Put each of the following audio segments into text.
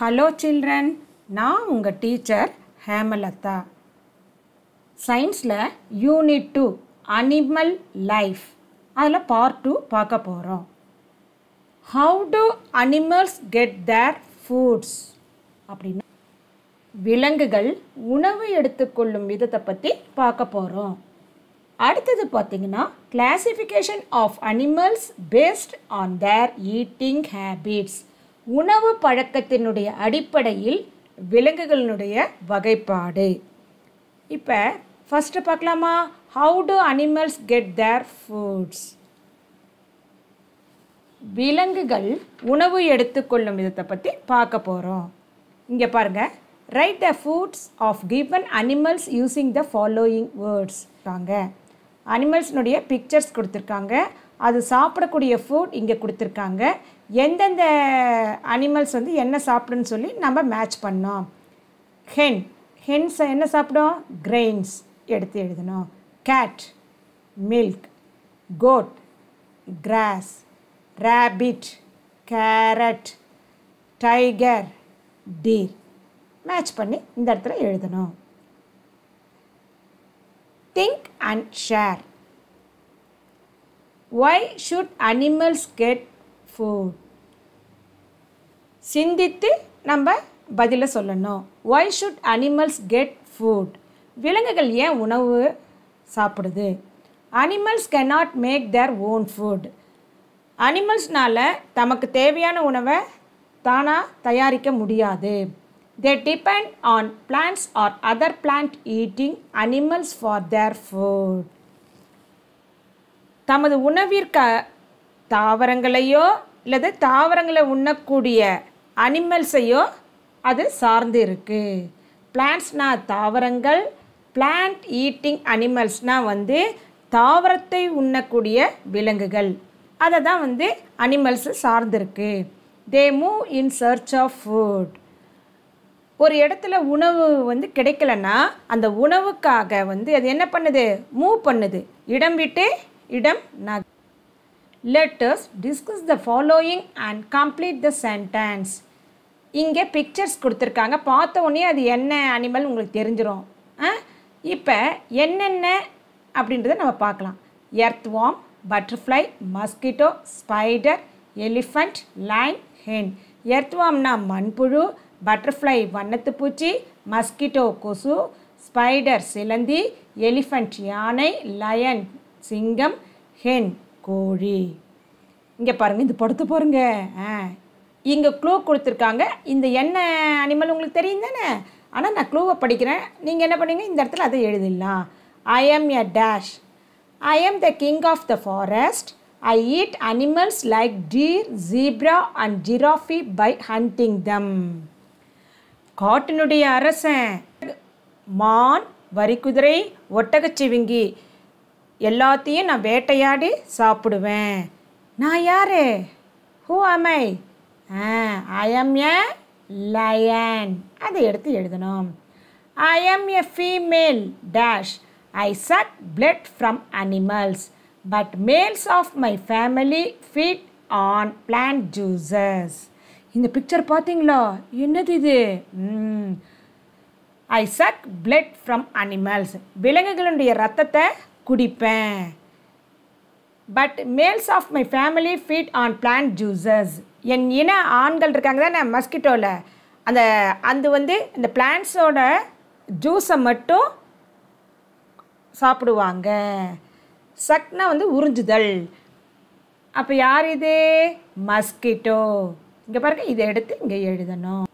Hello children நான் உங்கள் teacher Hemalatha சயின்ஸில் யூனிட் டூ அனிமல் லைஃப் அதில் பார்ட் டூ பார்க்க போகிறோம் how to animals get their foods அப்படின்னா விலங்குகள் உணவு எடுத்துக்கொள்ளும் விதத்தை பற்றி பார்க்க போகிறோம் அடுத்தது பார்த்திங்கன்னா classification of animals based on their eating habits உணவு பழக்கத்தினுடைய அடிப்படையில் விலங்குகளினுடைய வகைப்பாடு இப்போ ஃபஸ்ட்டு பார்க்கலாமா how to animals get their foods விலங்குகள் உணவு எடுத்துக்கொள்ளும் விதத்தை பற்றி பார்க்க போகிறோம் இங்கே பாருங்கள் write the foods of given animals using the following words இருக்காங்க அனிமல்ஸ்னுடைய பிக்சர்ஸ் கொடுத்துருக்காங்க அது சாப்பிடக்கூடிய ஃபுட் இங்கே கொடுத்துருக்காங்க எந்தெந்த அனிமல்ஸ் வந்து என்ன சாப்பிடுன்னு சொல்லி நம்ம மேட்ச் பண்ணோம் ஹென் ஹென்ஸ் என்ன சாப்பிடும் கிரெயின்ஸ் எடுத்து எழுதணும் cat milk goat grass rabbit carrot tiger deer match பண்ணி இந்த இடத்துல எழுதணும் think and share why should animals get food சிந்தித்து நம்ம பதிலை சொல்லணும் why should animals get food விலங்குகள் ஏன் உணவு சாப்பிடுது animals can not make their own food அனிமல்ஸ்னால் தமக்கு தேவையான உணவை தானாக தயாரிக்க முடியாது they depend on plants or other plant eating animals for their food தமது உணவிற்க தாவரங்களையோ அல்லது தாவரங்களை உண்ணக்கூடிய அனிமல்ஸையோ அது சார்ந்து இருக்குது பிளான்ஸ்னா தாவரங்கள் பிளான்ட் ஈட்டிங் அனிமல்ஸ்னால் வந்து தாவரத்தை உண்ணக்கூடிய விலங்குகள் அதை தான் வந்து அனிமல்ஸு சார்ந்திருக்கு they move in search of food ஒரு இடத்துல உணவு வந்து கிடைக்கலன்னா அந்த உணவுக்காக வந்து அது என்ன பண்ணுது மூவ் பண்ணுது இடம் விட்டு இடம் நக let's discuss the following and complete the sentence இங்கே பிக்சர்ஸ் கொடுத்துருக்காங்க பார்த்த உடனே அது என்ன அனிமல் உங்களுக்கு தெரிஞ்சிடும் இப்போ என்னென்ன அப்படின்றத நம்ம பார்க்கலாம் earthworm butterfly mosquito spider elephant lion hen earth வார்ம்னா மண்புழு பட்டர்ஃப்ளை வண்ணத்துப்பூச்சி மஸ்கிட்டோ கொசு ஸ்பைடர் சிலந்தி எலிஃபண்ட் யானை லயன் சிங்கம் ஹென் கோழி இங்கே பாருங்கள் இந்த படுத்து போருங்க ஆ இங்கே க்ளூ கொடுத்துருக்காங்க இந்த என்ன அனிமல் உங்களுக்கு தெரியும் தானே ஆனால் நான் க்ளூவை படிக்கிறேன் நீங்கள் என்ன பண்ணுவீங்க இந்த இடத்துல அதை எழுதிடலாம் I am a dash I am the king of the forest I eat animals like deer zebra and giraffe by hunting them காட்டினுடைய அரசன் மான் வரிக்குதிரை ஒட்டகச்சிவிங்கி எல்லாத்தையும் நான் வேட்டையாடி சாப்பிடுவேன் நான் யார் ஹூ அமை ஆ ஐ எம் ஏ லயன் அதை எடுத்து எழுதணும் I am a female dash I suck blood from animals but males of my family feed on plant juices இந்த பிக்சர் பார்த்தீங்களா என்னது இது I suck blood from animals விலங்குகளுடைய ரத்தத்தை குடிப்பேன் but males of my family feed on plant juices என் இன ஆண்கள் இருக்காங்க தானே மஸ்கிட்டோவில் அந்த அது வந்து இந்த பிளான்ஸோட ஜூஸை மட்டும் சாப்பிடுவாங்க சக்னா வந்து உறிஞ்சுதல் அப்போ யார் இது மஸ்கிட்டோ இங்கே பாருங்க இதை எடுத்து இங்கே எழுதணும்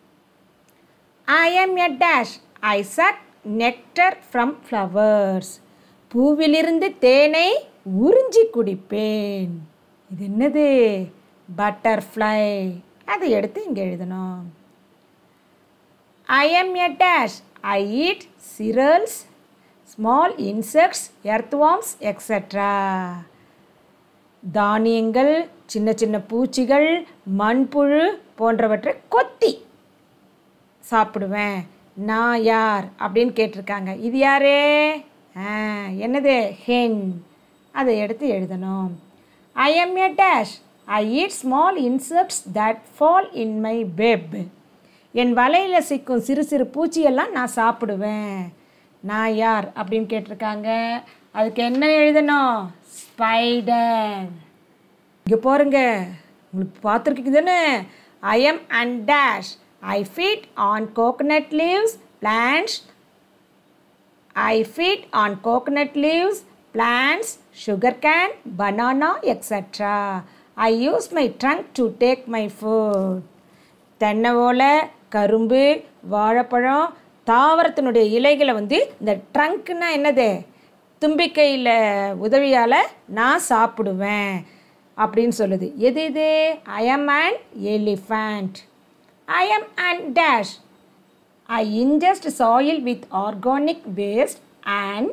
I am a dash I suck nectar from flowers பூவிலிருந்து தேனை உறிஞ்சி குடிப்பேன் இது என்னது பட்டர்ஃப்ளை அதை எடுத்து இங்கே எழுதணும் I am a dash I eat cereals small insects earthworms extra தானியங்கள் சின்ன சின்ன பூச்சிகள் மண்புழு போன்றவற்றை கொத்தி சாப்பிடுவேன் நான் யார் அப்படின்னு கேட்டிருக்காங்க இது யாரே என்னது ஹென் அதை எடுத்து எழுதணும் I am a dash I eat small insects that fall in my web என் வலையில் சிக்கும் சிறு சிறு பூச்சியெல்லாம் நான் சாப்பிடுவேன் நான் யார் அப்படின்னு கேட்டிருக்காங்க அதுக்கு என்ன எழுதணும் ஸ்பைடர் இங்கே போருங்க உங்களுக்கு பார்த்துருக்கீங்க தானே I am and dash I feed on coconut leaves plants I feed on coconut leaves, plants, cane banana, etc. I use my trunk to take my food. தென்னை ஓலை கரும்பு வாழைப்பழம் தாவரத்தினுடைய இலைகளை வந்து இந்த ட்ரங்க்னா என்னது தும்பிக்கையில் உதவியால் நான் சாப்பிடுவேன் அப்படின்னு சொல்லுது எது இது I am and elephant I am and dash I ingest soil with organic waste and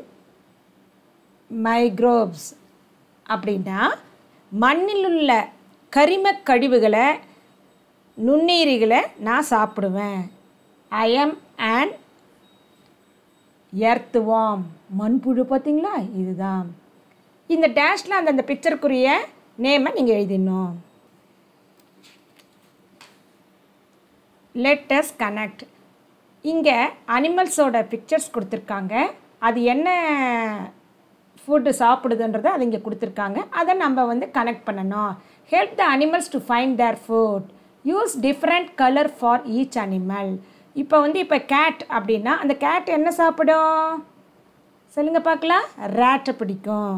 microbes அப்படின்னா மண்ணில் உள்ள கரிம கழிவுகளை நுண்ணீரிகளை நான் சாப்பிடுவேன் I am and earthworm மண்புழு பார்த்தீங்களா இதுதான் இந்த டேஷில் அந்த அந்த பிக்சருக்குரிய நேமை நீங்கள் எழுதிடணும் லெட்டஸ்ட் கனெக்ட் இங்கே அனிமல்ஸோட பிக்சர்ஸ் கொடுத்துருக்காங்க அது என்ன ஃபுட்டு சாப்பிடுதுன்றதை அது இங்கே கொடுத்துருக்காங்க அதை நம்ம வந்து கனெக்ட் பண்ணணும் help the animals to find their food use different colour for each animal இப்போ வந்து இப்போ கேட் அப்படின்னா அந்த கேட் என்ன சாப்பிடும் சொல்லுங்கள் பார்க்கலாம் ரேட்டை பிடிக்கும்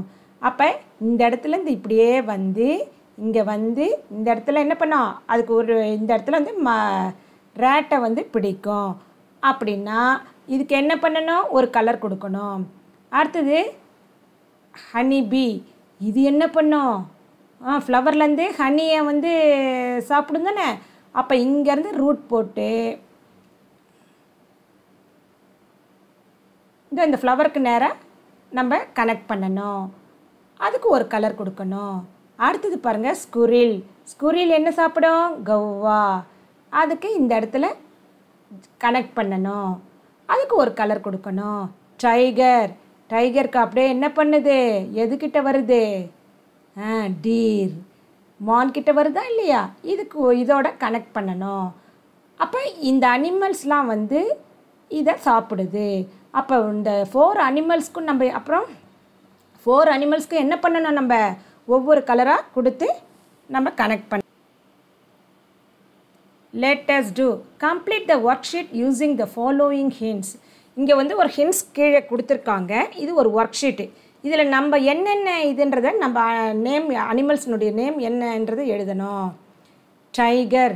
அப்போ இந்த இடத்துல இருந்து இப்படியே வந்து இங்கே வந்து இந்த இடத்துல என்ன பண்ணோம் அதுக்கு ஒரு இந்த இடத்துல வந்து ம ரேட்டை வந்து பிடிக்கும் அப்படின்னா இதுக்கு என்ன பண்ணணும் ஒரு கலர் கொடுக்கணும் அடுத்தது ஹனி பீ இது என்ன பண்ணும் ஆ ஃப்ளவர்லேருந்து ஹனியை வந்து சாப்பிடும் தானே அப்போ இங்கேருந்து ரூட் போட்டு இந்த இந்த ஃப்ளவருக்கு நேராக நம்ம கனெக்ட் பண்ணணும் அதுக்கு ஒரு கலர் கொடுக்கணும் அடுத்தது பாருங்கள் ஸ்குரில் ஸ்குரில் என்ன சாப்பிடும் கவ்வா அதுக்கு இந்த இடத்துல கனெக்ட் பண்ணணும் அதுக்கு ஒரு கலர் கொடுக்கணும் டைகர் டைகருக்கு அப்படியே என்ன பண்ணுது எதுக்கிட்ட வருது ஆ டீர் மான்கிட்ட வருதா இல்லையா இதுக்கு இதோட கனெக்ட் பண்ணணும் அப்போ இந்த அனிமல்ஸ்லாம் வந்து இதை சாப்பிடுது அப்போ இந்த ஃபோர் அனிமல்ஸ்க்கும் நம்ம அப்புறம் ஃபோர் அனிமல்ஸ்க்கும் என்ன பண்ணணும் நம்ம ஒவ்வொரு கலராக கொடுத்து நம்ம கனெக்ட் பண்ண let us to complete the worksheet using the following hints இங்கே வந்து ஒரு ஹின்ஸ் கீழே கொடுத்துருக்காங்க இது ஒரு ஒர்க் ஷீட்டு இதில் நம்ம என்னென்ன இதுன்றத நம்ம நேம் அனிமல்ஸ்னுடைய நேம் என்னன்றது எழுதணும் tiger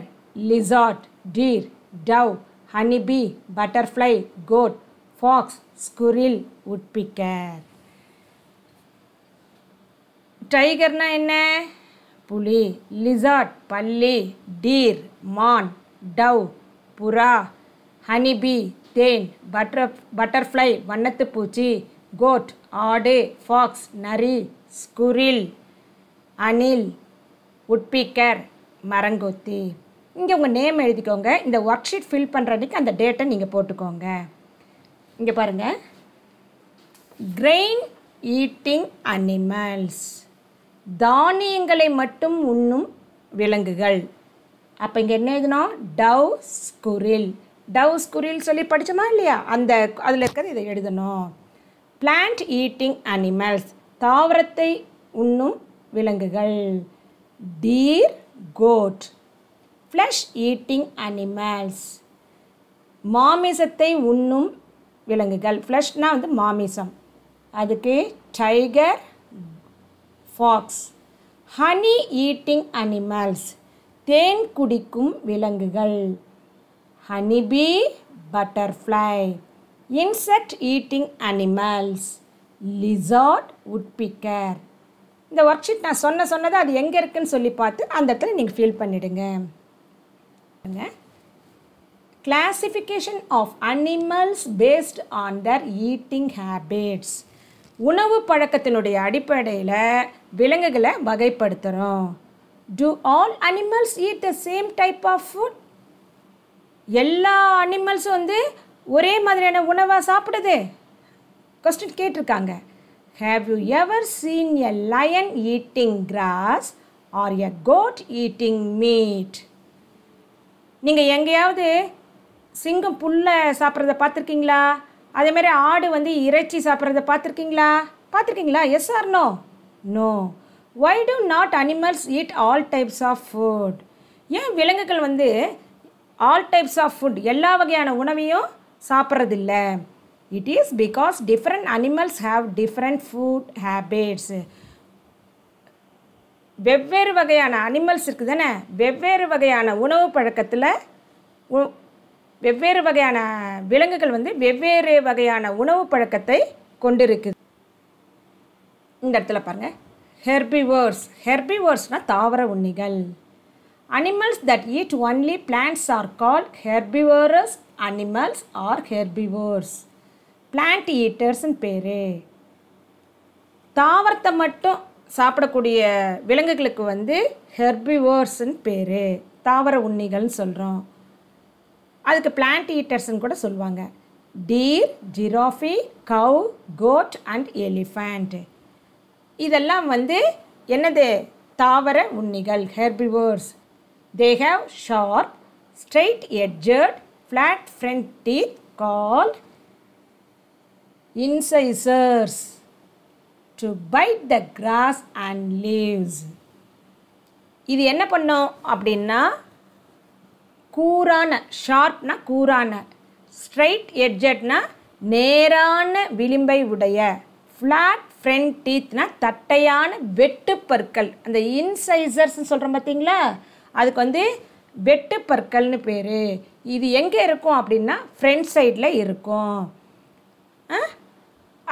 lizard deer dove honeybee butterfly goat fox squirrel woodpecker டைகர்னால் என்ன புலி லிசார்ட் பல்லி டீர் மான் டவ் புறா ஹனிபி தேன் பட்டர் பட்டர்ஃப்ளை வண்ணத்துப்பூச்சி கோட் ஆடு ஃபாக்ஸ் நரி ஸ்குரில் அணில் உட்பிக்கர் மரங்கொத்தி இங்கே உங்கள் நேம் எழுதிக்கோங்க இந்த ஒர்க் ஷீட் ஃபில் பண்ணுறதுக்கு அந்த டேட்டை நீங்கள் போட்டுக்கோங்க இங்கே பாருங்கள் கிரெயின் ஈட்டிங் அனிமல்ஸ் தானியங்களை மட்டும் உண்ணும் விலங்குகள் அப்போ இங்கே என்ன எழுதுனா டவ் ஸ்குரில் டவ் ஸ்குரில் சொல்லி படித்தோமா இல்லையா அந்த அதில் இருக்கிறது இதை எழுதணும் பிளான்ட் ஈட்டிங் அனிமல்ஸ் தாவரத்தை உண்ணும் விலங்குகள் deer goat flesh eating animals மாமிசத்தை உண்ணும் விலங்குகள் ஃப்ளஷ்னால் வந்து மாமிசம் அதுக்கு tiger fox honey eating animals தேன் குடிக்கும் விலங்குகள் honeybee butterfly insect eating animals lizard woodpecker இந்த ஒர்க் ஷீட் நான் சொன்ன சொன்னதை அது எங்கே இருக்குதுன்னு சொல்லி பார்த்து அந்த இடத்துல நீங்கள் ஃபீல் பண்ணிவிடுங்க classification of animals based on their eating habits உணவு பழக்கத்தினுடைய அடிப்படையில் விலங்குகளை வகைப்படுத்துகிறோம் do all animals eat the same type of food எல்லா அனிமல்ஸும் வந்து ஒரே மாதிரியான உணவாக சாப்பிடுது கொஸ்டின் கேட்டிருக்காங்க have you ever seen a lion eating grass or a goat eating meat நீங்கள் எங்கேயாவது சிங்கம் புல்லை சாப்பிட்றத பார்த்துருக்கீங்களா அதேமாரி ஆடு வந்து இறைச்சி சாப்பிட்றத பார்த்துருக்கீங்களா பார்த்துருக்கீங்களா yes or no no why do not animals eat all types of food ஏன் விலங்குகள் வந்து ஆல் டைப்ஸ் ஆஃப் ஃபுட் எல்லா வகையான உணவையும் சாப்பிட்றதில்ல it is because different animals have different food habits வெவ்வேறு வகையான அனிமல்ஸ் இருக்குது தானே வெவ்வேறு வகையான உணவு பழக்கத்தில் வெவ்வேறு வகையான விலங்குகள் வந்து வெவ்வேறு வகையான உணவு பழக்கத்தை கொண்டிருக்குது இந்த இடத்துல பாருங்கள் ஹெர்பிவர்ஸ் ஹெர்பிவர்ஸ்னால் தாவர உண்ணிகள் animals that eat only plants are called herbivorous animals are herbivores plant ஈட்டர்ஸ்ன்னு பேர் தாவரத்தை மட்டும் சாப்பிடக்கூடிய விலங்குகளுக்கு வந்து ஹெர்பிவர்ஸ்ன்னு பேர் தாவர உண்ணிகள்னு சொல்கிறோம் அதுக்கு பிளான்ட் ஈட்டர்ஸ்ன்னு கூட சொல்லுவாங்க டீர் ஜிராஃபி கவு கோட் அண்ட் எலிஃபண்ட் இதெல்லாம் வந்து என்னது தாவர உண்ணிகள் herbivores they have sharp straight edged flat front teeth called incisors to bite the grass and leaves இது என்ன பண்ணோம் அப்படின்னா கூரான ஷார்ப்னா கூரான ஸ்ட்ரைட் எட்ஜட்னா நேரான விளிம்பை உடைய ஃப்ளாட் ஃப்ரண்ட் டீத்னா தட்டையான வெட்டு பற்கள் அந்த இன்சைசர்ஸ்ன்னு சொல்கிறோம் பார்த்தீங்களா அதுக்கு வந்து வெட்டு பற்கள்னு பேர் இது எங்கே இருக்கும் அப்படின்னா ஃப்ரண்ட் சைடில் இருக்கும்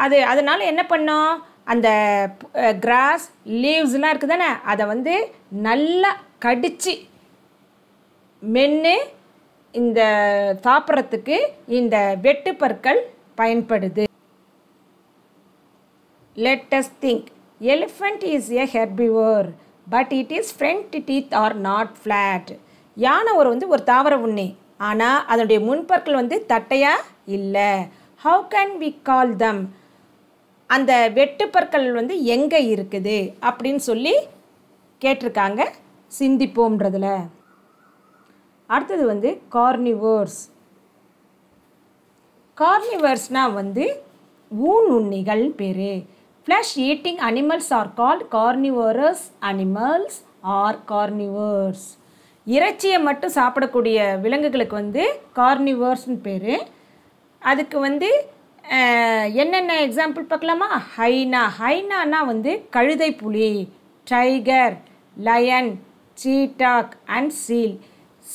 அது அதனால் என்ன பண்ணோம் அந்த கிராஸ் லீவ்ஸ்லாம் இருக்குது தானே அதை வந்து நல்லா கடித்து மென்று இந்த சாப்பிட்றதுக்கு இந்த வெட்டுப்பற்கள் பயன்படுது Let us think elephant is a herbivore, but it is front teeth are not flat யானை ஒரு வந்து ஒரு தாவர உண்ணி ஆனால் அதனுடைய முன்பற்கள் வந்து தட்டையாக இல்லை how can we call them அந்த வெட்டுப்பற்கள் வந்து எங்கே இருக்குது அப்படின்னு சொல்லி கேட்டிருக்காங்க சிந்திப்போம்ன்றதில் அடுத்தது வந்து கார்னிவர்ஸ் கார்னிவர்ஸ்னால் வந்து ஊன் உண்ணிகள் பேர் flesh eating animals are called carnivorous animals are carnivores இறைச்சியை மட்டும் சாப்பிடக்கூடிய விலங்குகளுக்கு வந்து கார்னிவர்ஸ்னு பேர் அதுக்கு வந்து என்னென்ன எக்ஸாம்பிள் பார்க்கலாமா ஹைனா ஹைனானா வந்து கழுதை புலி tiger lion cheetah and seal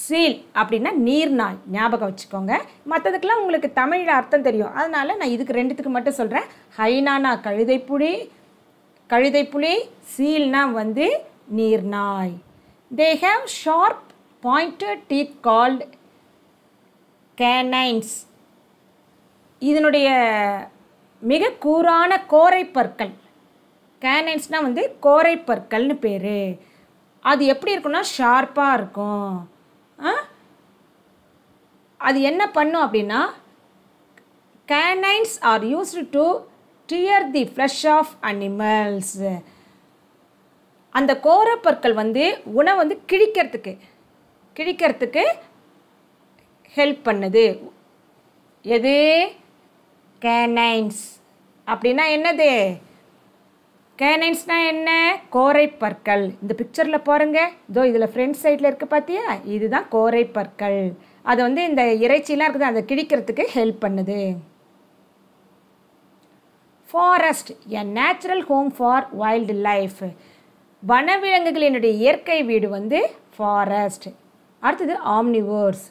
seal அப்படின்னா நீர்நாள் ஞாபகம் வச்சுக்கோங்க மற்றதுக்கெலாம் உங்களுக்கு தமிழில் அர்த்தம் தெரியும் அதனால் நான் இதுக்கு ரெண்டுத்துக்கு மட்டும் சொல்கிறேன் ஹைனானா கழுதைப்புலி கழுதைப்புலி சீல்னா வந்து நீர்நாய் they have sharp pointed teeth called canines இதனுடைய மிக கூரான கோரை பற்கள் கேனைன்ஸ்னால் வந்து கோரை பற்கள்னு பேர் அது எப்படி இருக்குன்னா ஷார்ப்பாக இருக்கும் அது என்ன பண்ணும் அப்படின்னா canines are used to tear the flesh of animals அந்த கோரப்பற்கள் வந்து உணவை வந்து கிழிக்கிறதுக்கு கிழிக்கிறதுக்கு ஹெல்ப் பண்ணுது எது கேனைன்ஸ் அப்படின்னா என்னது கேனைன்ஸ்னால் என்ன கோரை பற்கள் இந்த பிக்சரில் பாருங்கள் இதோ இதில் ஃப்ரண்ட் சைடில் இருக்குது பார்த்தியா இதுதான் கோரை பற்கள் அது வந்து இந்த இறைச்சிலாம் இருக்குது அதை கிழிக்கிறதுக்கு ஹெல்ப் பண்ணுது forest a natural home for wildlife வனவிலங்குகளினுடைய இயற்கை வீடு வந்து ஃபாரஸ்ட் அடுத்தது ஆம்னிவர்ஸ்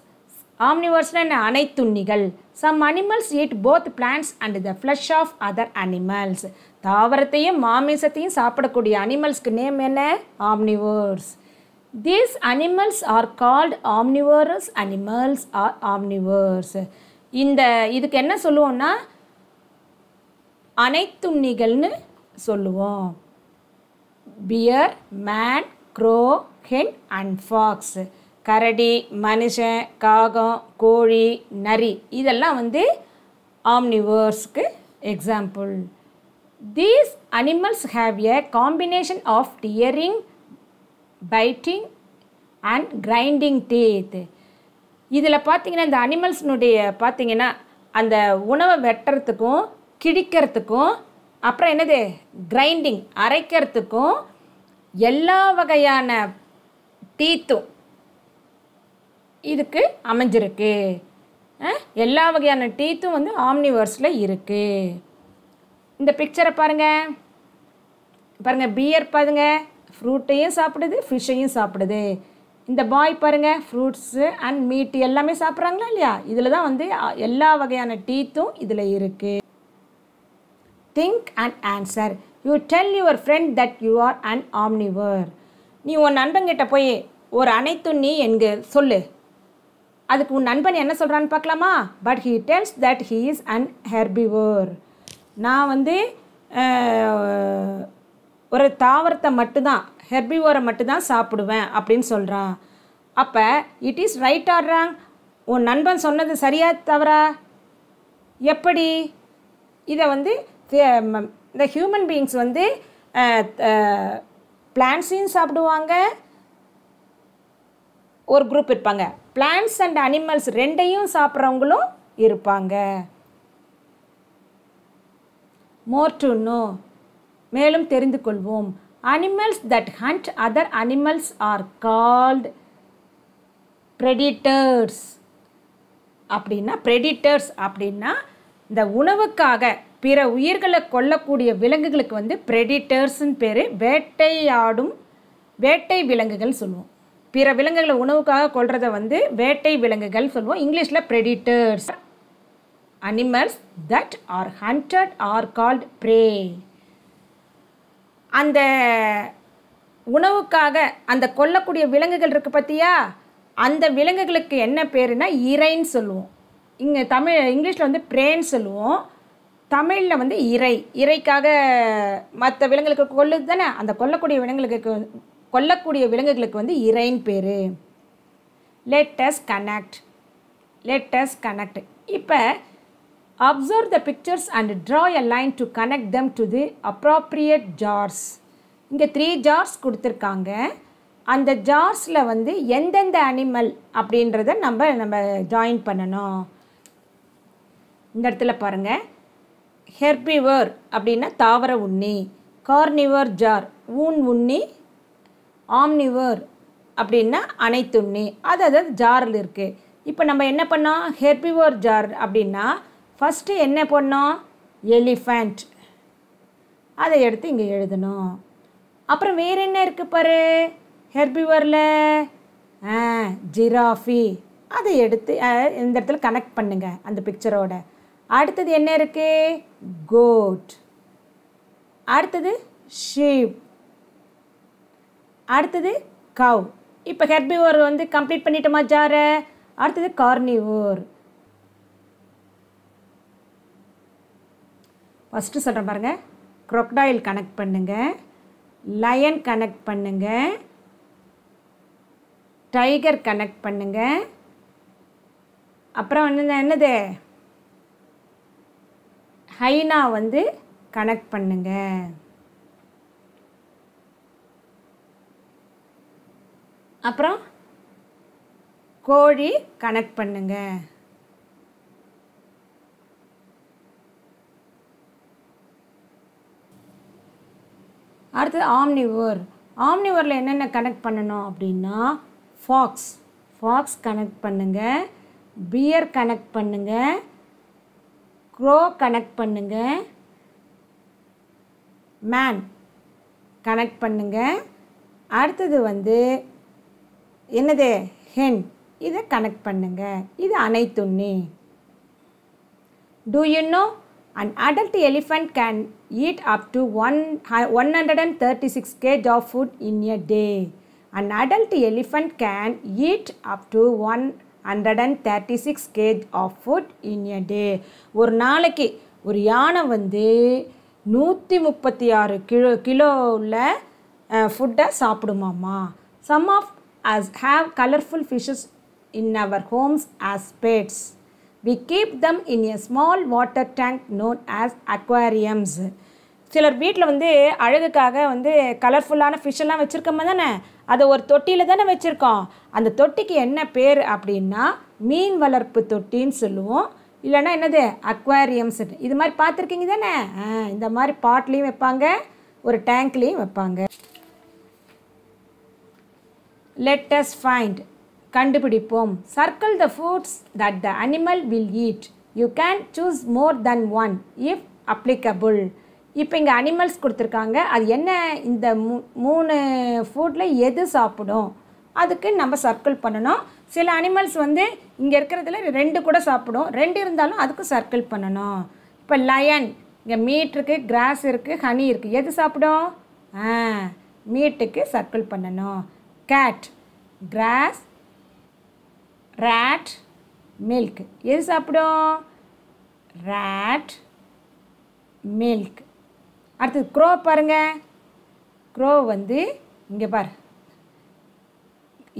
ஆம்னிவர்ஸ்னால் என்ன அனைத்துண்ணிகள் some animals eat both plants and the flesh of other animals தாவரத்தையும் மாமிசத்தையும் சாப்பிடக்கூடிய அனிமல்ஸ்க்கு நேம் என்ன omnivores these animals are called omnivorous animals are omnivores இந்த இதுக்கு என்ன சொல்லுவோம்னா அனைத்துண்ணிகள்னு சொல்லுவோம் bear man crow hen and fox கரடி மனுஷன் காகம் கோழி நரி இதெல்லாம் வந்து ஆம்னிவர்ஸ்க்கு example these animals have a combination of tearing biting and grinding teeth இதில் பார்த்தீங்கன்னா இந்த அனிமல்ஸ்னுடைய பார்த்தீங்கன்னா அந்த உணவை வெட்டுறதுக்கும் கிழிக்கிறதுக்கும் அப்புறம் என்னது கிரைண்டிங் அரைக்கிறதுக்கும் எல்லா வகையான டீத்தும் இதுக்கு அமைஞ்சிருக்கு எல்லா வகையான டீத்தும் வந்து ஆம்னிவர்ஸில் இருக்குது இந்த பிக்சரை பாருங்கள் பாருங்கள் பியர் பாருங்க ஃப்ரூட்டையும் சாப்பிடுது ஃபிஷ்ஷையும் சாப்பிடுது இந்த பாய் பாருங்கள் ஃப்ரூட்ஸு அண்ட் மீட் எல்லாமே சாப்பிட்றாங்களா இல்லையா இதில் தான் வந்து எல்லா வகையான டீத்தும் இதில் இருக்குது think and answer you tell your friend that you are and omnivore நீ உன் நண்பங்கிட்ட போய் ஒரு அனைத்தும் நீ என்கு சொல்லு அதுக்கு உன் நண்பன் என்ன சொல்கிறான்னு பார்க்கலாமா but he tells that he is an herbivore நான் வந்து ஒரு தாவரத்தை மட்டும்தான் ஹெர்பிவோரை மட்டும்தான் சாப்பிடுவேன் அப்படின்னு சொல்கிறான் அப்போ இட் இஸ் ரைட் ஆடுறாங்க உன் நண்பன் சொன்னது சரியா தவறா எப்படி இதை வந்து இந்த ஹியூமன் பீயிங்ஸ் வந்து பிளான்ஸையும் சாப்பிடுவாங்க ஒரு குரூப் இருப்பாங்க பிளான்ட்ஸ் அண்ட் அனிமல்ஸ் ரெண்டையும் சாப்பிட்றவங்களும் இருப்பாங்க மோர் டு நோ மேலும் தெரிந்து கொள்வோம் animals that hunt other animals are called predators அப்படின்னா ப்ரெடிட்டர்ஸ் அப்படின்னா இந்த உணவுக்காக பிற உயிர்களை கொல்லக்கூடிய விலங்குகளுக்கு வந்து ப்ரெடிட்டர்ஸ்ன்னு பேர் வேட்டையாடும் வேட்டை விலங்குகள் சொல்லுவோம் பிற விலங்குகளை உணவுக்காக கொள்றத வந்து வேட்டை விலங்குகள் சொல்லுவோம் இங்கிலீஷில் predators animals that are hunted are called prey அந்த உணவுக்காக அந்த கொல்லக்கூடிய விலங்குகள் இருக்குது பார்த்தியா அந்த விலங்குகளுக்கு என்ன பேருனா இறைன்னு சொல்லுவோம் இங்கே தமிழ் இங்கிலீஷில் வந்து ப்ரேன்னு சொல்லுவோம் தமிழில் வந்து இறை இறைக்காக மற்ற விலங்குகளுக்கு கொல்லுது தானே அந்த கொல்லக்கூடிய விலங்குகளுக்கு கொல்லக்கூடிய விலங்குகளுக்கு வந்து இறைன் பேர் லேட்டஸ்ட் கனெக்ட் லேட்டஸ்ட் கனெக்ட் இப்போ observe the pictures and draw a line to connect them to the appropriate jars இங்கே த்ரீ ஜார்ஸ் கொடுத்துருக்காங்க அந்த ஜார்ஸில் வந்து எந்தெந்த அனிமல் அப்படின்றத நம்ம நம்ம ஜாயின் பண்ணணும் இந்த இடத்துல பாருங்கள் ஹெர்பிவர் அப்படின்னா தாவர உண்ணி கார்னிவர் ஜார் ஊன் உண்ணி ஆம்னிவர் அப்படின்னா அனைத்துண்ணி அது அது ஜாரில் இருக்குது இப்போ நம்ம என்ன பண்ணோம் ஹெர்பிவர் ஜார் அப்படின்னா ஃபஸ்ட்டு என்ன பண்ணோம் எலிஃபண்ட் அதை எடுத்து இங்கே எழுதணும் அப்புறம் வேறு என்ன இருக்குது பாரு ஹெர்பிவரில் ஆ ஜிராஃபி அதை எடுத்து இந்த இடத்துல கனெக்ட் பண்ணுங்கள் அந்த பிக்சரோட அடுத்தது என்ன இருக்குது கோட் அடுத்தது ஷீப் அடுத்தது கவ் இப்போ ஹெர்பிவோர் வந்து கம்ப்ளீட் பண்ணிட்டோமா ஜார அடுத்தது கார்னிவோர் ஃபஸ்ட்டு சொல்கிறேன் பாருங்கள் க்ரொக்டாயில் கனெக்ட் பண்ணுங்கள் லயன் கனெக்ட் பண்ணுங்கள் டைகர் கனெக்ட் பண்ணுங்கள் அப்புறம் வந்து என்னது ஹைனா வந்து கனெக்ட் பண்ணுங்கள் அப்புறம் கோழி கனெக்ட் பண்ணுங்க அடுத்தது ஆம்னிவர் ஆம்னிவரில் என்னென்ன கனெக்ட் பண்ணணும் அப்படின்னா ஃபாக்ஸ் ஃபாக்ஸ் கனெக்ட் பண்ணுங்கள் பியர் கனெக்ட் பண்ணுங்கள் க்ரோ கனெக்ட் பண்ணுங்கள் மேன் கனெக்ட் பண்ணுங்கள் அடுத்தது வந்து என்னது ஹென் இதை கனெக்ட் பண்ணுங்க இது அனைத்துண்ணி do you know and adult elephant can eat up to one one hundred and thirty six kg of food in a day and adult elephant can eat up to one hundred and thirty six kg of food in a day ஒரு நாளைக்கு ஒரு யானை வந்து நூற்றி முப்பத்தி ஆறு kilo kilo உள்ள ஃபுட்டை சாப்பிடுமாம்மா some of as have colorful fishes in our homes as pets. We keep them in a small water tank known as aquariums. சிலர் வீட்டில் வந்து அழகுக்காக வந்து கலர்ஃபுல்லான ஃபிஷ்ஷெல்லாம் வச்சுருக்கோம் தானே அதை ஒரு தொட்டியில் தானே வச்சுருக்கோம் அந்த தொட்டிக்கு என்ன பேர் அப்படின்னா மீன் வளர்ப்பு தொட்டின்னு சொல்லுவோம் இல்லைன்னா என்னது அக்வாரியம்ஸ் இது மாதிரி பார்த்துருக்கீங்க தானே இந்த மாதிரி பாட்லேயும் வைப்பாங்க ஒரு டேங்க்லேயும் வைப்பாங்க லெட் அஸ் ஃபைண்ட் கண்டுபிடிப்போம் circle the foods that the animal will eat you can choose more than one if applicable இப்போ இங்கே அனிமல்ஸ் கொடுத்துருக்காங்க அது என்ன இந்த மூ மூணு ஃபுட்டில் எது சாப்பிடும் அதுக்கு நம்ம சர்க்கிள் பண்ணணும் சில அனிமல்ஸ் வந்து இங்கே இருக்கிறதுல ரெண்டு கூட சாப்பிடும் ரெண்டு இருந்தாலும் அதுக்கு சர்க்கிள் பண்ணணும் இப்போ லயன் இங்கே மீட் இருக்குது கிராஸ் இருக்குது ஹனி இருக்குது எது சாப்பிடும் மீட்டுக்கு சர்க்கிள் பண்ணணும் cat grass rat milk எது சாப்பிடும் rat milk அடுத்து க்ரோ பாருங்க க்ரோ வந்து இங்கே பார்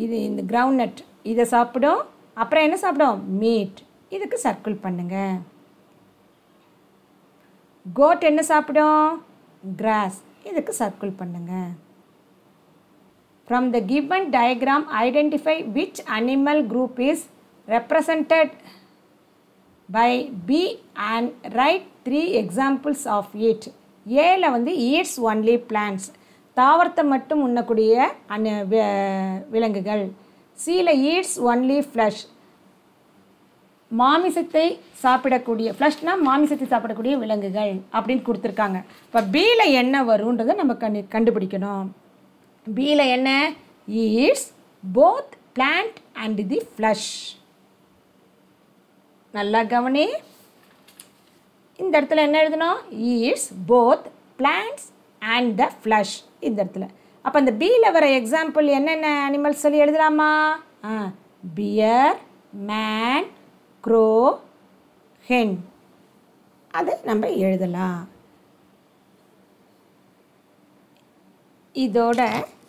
இது இந்த கிரவுண்ட் நட் இதை சாப்பிடும் அப்புறம் என்ன சாப்பிடும் மீட் இதுக்கு சர்க்கிள் பண்ணுங்க கோட் என்ன சாப்பிடும் கிராஸ் இதுக்கு சர்க்கிள் பண்ணுங்கள் From the given diagram, identify which animal group is represented by B and write three examples of it. ஏல வந்து eats only plants. தாவரத்தை மட்டும் உண்ணக்கூடிய அன விலங்குகள் சீல ஈட்ஸ் ஒன்லி ஃப்ளஷ் மாமிசத்தை சாப்பிடக்கூடிய ஃப்ளஷ்னா மாமிசத்தை சாப்பிடக்கூடிய விலங்குகள் அப்படின்னு கொடுத்துருக்காங்க இப்போ பியில் என்ன வரும்ன்றதை நம்ம கண்டு கண்டுபிடிக்கணும் பியில் என்ன eats both plant and the flesh நல்லா கவனி இந்த இடத்துல என்ன எழுதணும் eats both plants and the flesh இந்த இடத்துல அப்போ அந்த பீயில் வர எக்ஸாம்பிள் என்னென்ன அனிமல்ஸ் சொல்லி எழுதலாமா ஆ பியர் மேன் க்ரோ ஹென் அதை நம்ம எழுதலாம் இதோட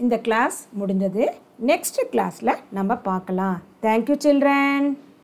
இந்த கிளாஸ் முடிஞ்சது நெக்ஸ்ட் கிளாஸில் நம்ம பார்க்கலாம் தேங்க்யூ சில்ட்ரன்